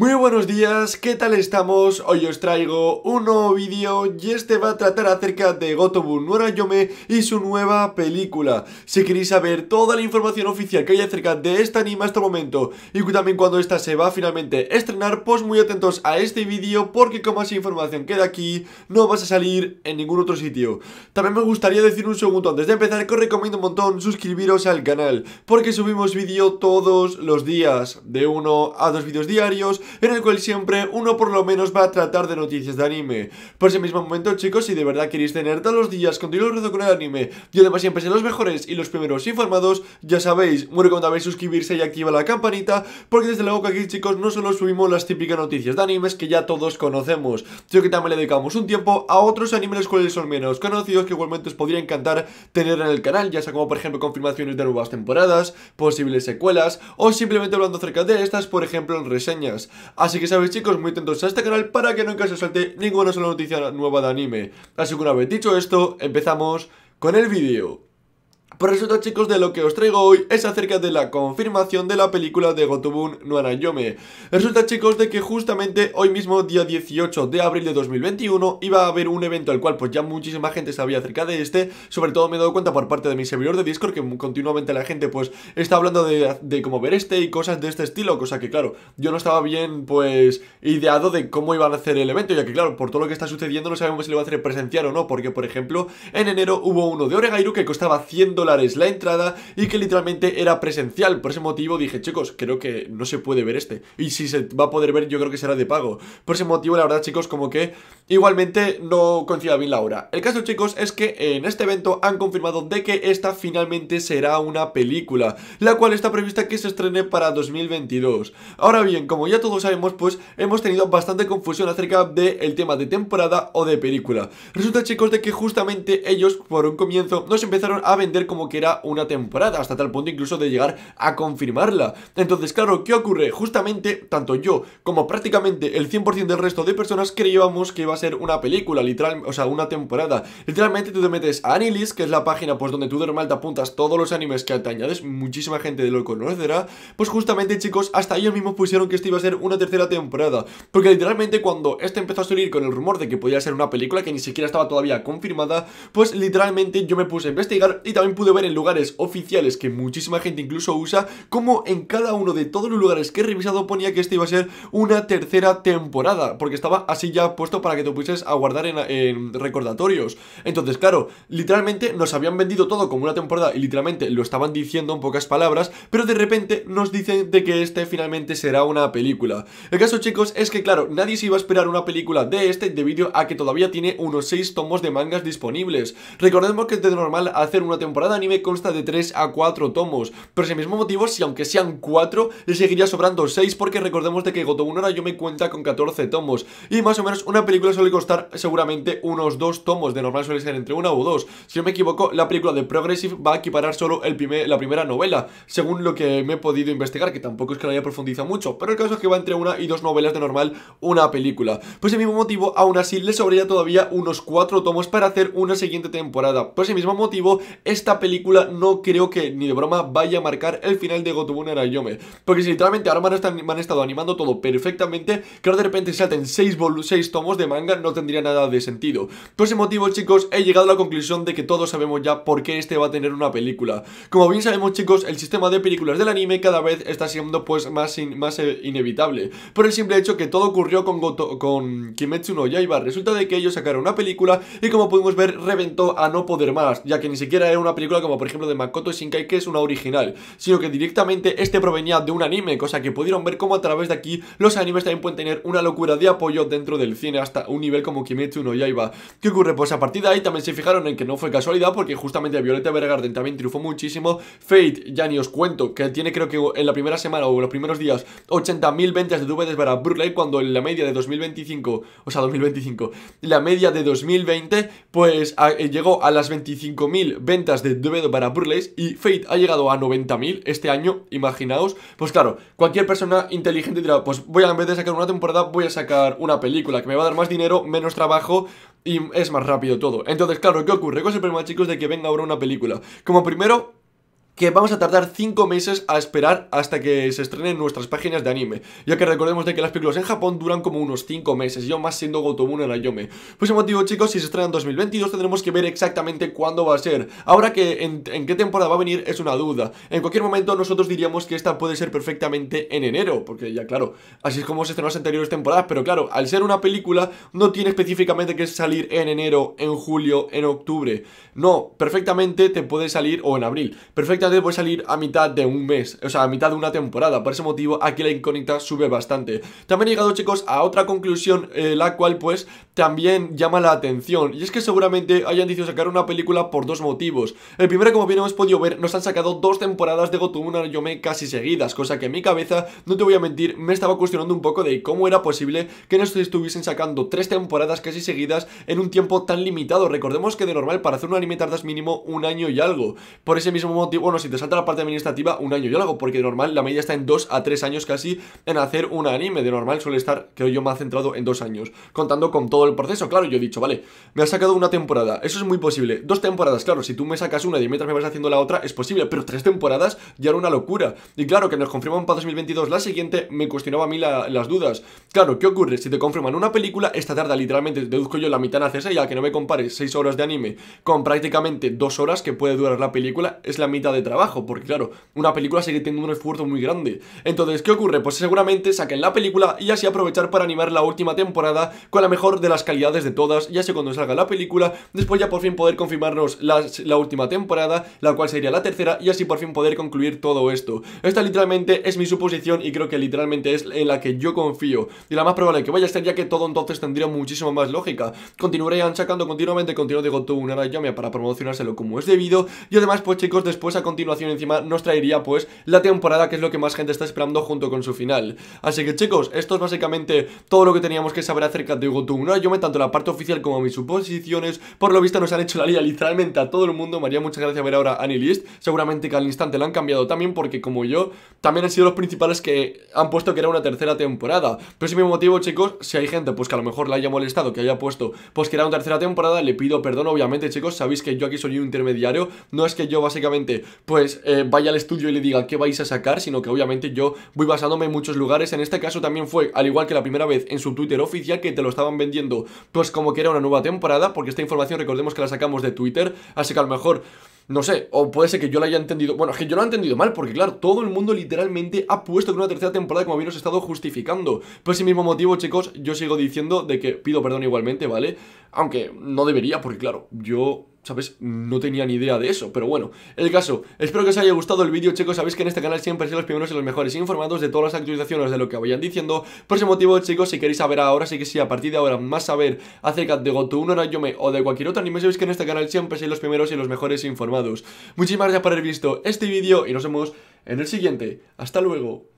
Muy buenos días, ¿qué tal estamos? Hoy os traigo un nuevo vídeo y este va a tratar acerca de Gotobu Yome y su nueva película. Si queréis saber toda la información oficial que hay acerca de esta anima hasta el momento y también cuando esta se va a finalmente estrenar, pues muy atentos a este vídeo porque como más información queda aquí, no vas a salir en ningún otro sitio. También me gustaría decir un segundo antes de empezar que os recomiendo un montón suscribiros al canal porque subimos vídeo todos los días, de uno a dos vídeos diarios en el cual siempre uno por lo menos va a tratar de noticias de anime. Por pues ese mismo momento, chicos, si de verdad queréis tener todos los días contenido relacionado con el anime y además siempre ser los mejores y los primeros informados, ya sabéis, muy recomendable suscribirse y activar la campanita, porque desde luego que aquí, chicos, no solo subimos las típicas noticias de animes que ya todos conocemos, sino que también le dedicamos un tiempo a otros animes cuales son menos conocidos que igualmente os podría encantar tener en el canal, ya sea como por ejemplo confirmaciones de nuevas temporadas, posibles secuelas o simplemente hablando acerca de estas, por ejemplo en reseñas. Así que sabéis chicos, muy atentos a este canal para que nunca se salte ninguna sola noticia nueva de anime. Así que una vez dicho esto, empezamos con el vídeo. Pues resulta chicos de lo que os traigo hoy es acerca de la confirmación de la película de Gotobun Arayome. Resulta chicos de que justamente hoy mismo día 18 de abril de 2021 iba a haber un evento al cual pues ya muchísima gente sabía acerca de este, sobre todo me he dado cuenta por parte de mi servidor de Discord que continuamente la gente pues está hablando de, de cómo ver este y cosas de este estilo, cosa que claro, yo no estaba bien pues ideado de cómo iban a hacer el evento, ya que claro, por todo lo que está sucediendo no sabemos si lo va a hacer Presenciar o no, porque por ejemplo en enero hubo uno de Oregairu que costaba 100 la entrada y que literalmente era presencial. Por ese motivo dije, chicos, creo que no se puede ver este. Y si se va a poder ver, yo creo que será de pago. Por ese motivo, la verdad, chicos, como que igualmente no coincida bien la hora. El caso, chicos, es que en este evento han confirmado de que esta finalmente será una película, la cual está prevista que se estrene para 2022. Ahora bien, como ya todos sabemos, pues hemos tenido bastante confusión acerca del el tema de temporada o de película. Resulta, chicos, de que justamente ellos, por un comienzo, nos empezaron a vender como que era una temporada, hasta tal punto incluso de llegar a confirmarla. Entonces, claro, ¿qué ocurre? Justamente, tanto yo como prácticamente el 100% del resto de personas creíamos que iba a ser una película, literal, o sea, una temporada. Literalmente tú te metes a Anilis, que es la página pues donde tú de normal te apuntas todos los animes que te añades, muchísima gente lo conocerá, pues justamente chicos, hasta ellos mismos pusieron que esto iba a ser una tercera temporada, porque literalmente cuando esto empezó a salir con el rumor de que podía ser una película que ni siquiera estaba todavía confirmada, pues literalmente yo me puse a investigar y también pude ver en lugares oficiales que muchísima gente incluso usa, como en cada uno de todos los lugares que he revisado ponía que este iba a ser una tercera temporada, porque estaba así ya puesto para que te pudieses a guardar en, recordatorios. Entonces, claro, literalmente nos habían vendido todo como una temporada y literalmente lo estaban diciendo en pocas palabras, pero de repente nos dicen de que este finalmente será una película. El caso, chicos, es que claro, nadie se iba a esperar una película de este debido a que todavía tiene unos 6 tomos de mangas disponibles. Recordemos que es de normal hacer una temporada anime consta de 3 a 4 tomos. por ese mismo motivo, si aunque sean 4, le seguiría sobrando 6 porque recordemos de que Goto Unora yo me cuenta con 14 tomos. Y más o menos una película suele costar seguramente unos 2 tomos, de normal suele ser entre 1 o 2. Si no me equivoco, la película de Progressive va a equiparar solo el primer, la primera novela, según lo que me he podido investigar, que tampoco es que la haya profundizado mucho, pero el caso es que va entre una y dos novelas de normal una película. por pues ese mismo motivo, aún así, le sobraría todavía unos 4 tomos para hacer una siguiente temporada. Por ese mismo motivo, esta película no creo que ni de broma vaya a marcar el final de Gotobun Yome. Porque si literalmente ahora me han, estado animando todo perfectamente, que de repente salten 6 seis tomos de manga no tendría nada de sentido. Por ese motivo, chicos, he llegado a la conclusión de que todos sabemos ya por qué este va a tener una película. Como bien sabemos, chicos, el sistema de películas del anime cada vez está siendo pues más, más eh, inevitable. Por el simple hecho que todo ocurrió con, Goto con Kimetsu no Yaiba. Resulta de que ellos sacaron una película y como pudimos ver, reventó a no poder más, ya que ni siquiera era una como por ejemplo de Makoto Shinkai, que es una original, sino que directamente este provenía de un anime, cosa que pudieron ver como a través de aquí los animes también pueden tener una locura de apoyo dentro del cine hasta un nivel como Kimetsu no Yaiba. ¿Qué ocurre? Pues a partir de ahí también se fijaron en que no fue casualidad porque justamente Violeta Vergarden también triunfó muchísimo. Fate, ya ni os cuento, que tiene creo que en la primera semana o en los primeros días 80.000 ventas de DVDs para Burley cuando en la media de 2025, o sea 2025, la media de 2020 pues eh, llegó a las 25.000 ventas de Debedo para Burles y Fate ha llegado a 90.000 este año, imaginaos. Pues claro, cualquier persona inteligente dirá, pues voy a, en vez de sacar una temporada, voy a sacar una película que me va a dar más dinero, menos trabajo y es más rápido todo. Entonces, claro, ¿qué ocurre? Cosa problema, chicos, de que venga ahora una película. Como primero, que vamos a tardar 5 meses a esperar hasta que se estrenen nuestras páginas de anime, ya que recordemos de que las películas en Japón duran como unos 5 meses, yo más siendo Moon en Ayome. Pues ese motivo, chicos, si se estrena en 2022 tendremos que ver exactamente cuándo va a ser. Ahora que en, qué temporada va a venir es una duda. En cualquier momento nosotros diríamos que esta puede ser perfectamente en enero, porque ya claro, así es como se estrenó las anteriores temporadas, pero claro, al ser una película no tiene específicamente que salir en enero, en julio, en octubre. No, perfectamente te puede salir, o en abril, perfectamente Voy salir a mitad de un mes, o sea, a mitad de una temporada. Por ese motivo, aquí la incógnita sube bastante. También he llegado, chicos, a otra conclusión, eh, la cual, pues, también llama la atención. Y es que seguramente hayan dicho sacar una película por dos motivos. El primero, como bien hemos podido ver, nos han sacado dos temporadas de una yo Yome casi seguidas, cosa que en mi cabeza, no te voy a mentir, me estaba cuestionando un poco de cómo era posible que nos estuviesen sacando tres temporadas casi seguidas en un tiempo tan limitado. Recordemos que de normal, para hacer un anime tardas mínimo un año y algo. Por ese mismo motivo, bueno, si te salta la parte administrativa, un año. Yo lo hago porque de normal la media está en 2 a 3 años casi en hacer un anime. De normal suele estar, creo yo, más centrado en dos años, contando con todo el proceso. Claro, yo he dicho, vale, me has sacado una temporada. Eso es muy posible. Dos temporadas, claro, si tú me sacas una y mientras me vas haciendo la otra, es posible. Pero tres temporadas ya era una locura. Y claro, que nos confirman para 2022 la siguiente, me cuestionaba a mí las dudas. Claro, ¿qué ocurre? Si te confirman una película, esta tarda literalmente, deduzco yo la mitad en hacerse, ya que no me compares 6 horas de anime con prácticamente dos horas que puede durar la película, es la mitad de trabajo, porque claro, una película sigue teniendo un esfuerzo muy grande. Entonces, ¿qué ocurre? Pues seguramente saquen la película y así aprovechar para animar la última temporada con la mejor de las calidades de todas, ya sea cuando salga la película, después ya por fin poder confirmarnos la, última temporada, la cual sería la tercera, y así por fin poder concluir todo esto. Esta literalmente es mi suposición y creo que literalmente es en la que yo confío, y la más probable que vaya a ser ya que todo entonces tendría muchísimo más lógica. Continuarían sacando continuamente contenido de Goto me para promocionárselo como es debido, y además pues chicos, después a continuación encima nos traería pues la temporada que es lo que más gente está esperando junto con su final. Así que chicos, esto es básicamente todo lo que teníamos que saber acerca de Goto ¿no? Yo me tanto la parte oficial como mis suposiciones, por lo visto nos han hecho la liga literalmente a todo el mundo, María muchas gracias ver ahora AniList, seguramente que al instante la han cambiado también porque como yo, también han sido los principales que han puesto que era una tercera temporada. Pero si mi motivo chicos, si hay gente pues que a lo mejor la haya molestado, que haya puesto pues que era una tercera temporada, le pido perdón obviamente chicos, sabéis que yo aquí soy un intermediario, no es que yo básicamente pues eh, vaya al estudio y le diga qué vais a sacar, sino que obviamente yo voy basándome en muchos lugares. En este caso también fue, al igual que la primera vez, en su Twitter oficial que te lo estaban vendiendo, pues como que era una nueva temporada, porque esta información recordemos que la sacamos de Twitter, así que a lo mejor... No sé, o puede ser que yo la haya entendido. Bueno, es que yo lo he entendido mal, porque claro, todo el mundo literalmente ha puesto que una tercera temporada, como bien os estado justificando. Por ese mismo motivo, chicos, yo sigo diciendo de que pido perdón igualmente, ¿vale? Aunque no debería, porque claro, yo ¿Sabes? No tenía ni idea de eso, pero bueno. El caso, espero que os haya gustado el vídeo, chicos. Sabéis que en este canal siempre sois los primeros y los mejores informados de todas las actualizaciones de lo que vayan diciendo. Por ese motivo, chicos, si queréis saber ahora, sí que sí, a partir de ahora, más saber acerca de Goto 1 Nayome o de cualquier otro anime, sabéis que en este canal siempre sois los primeros y los mejores informados. Muchísimas gracias por haber visto este vídeo y nos vemos en el siguiente. ¡Hasta luego!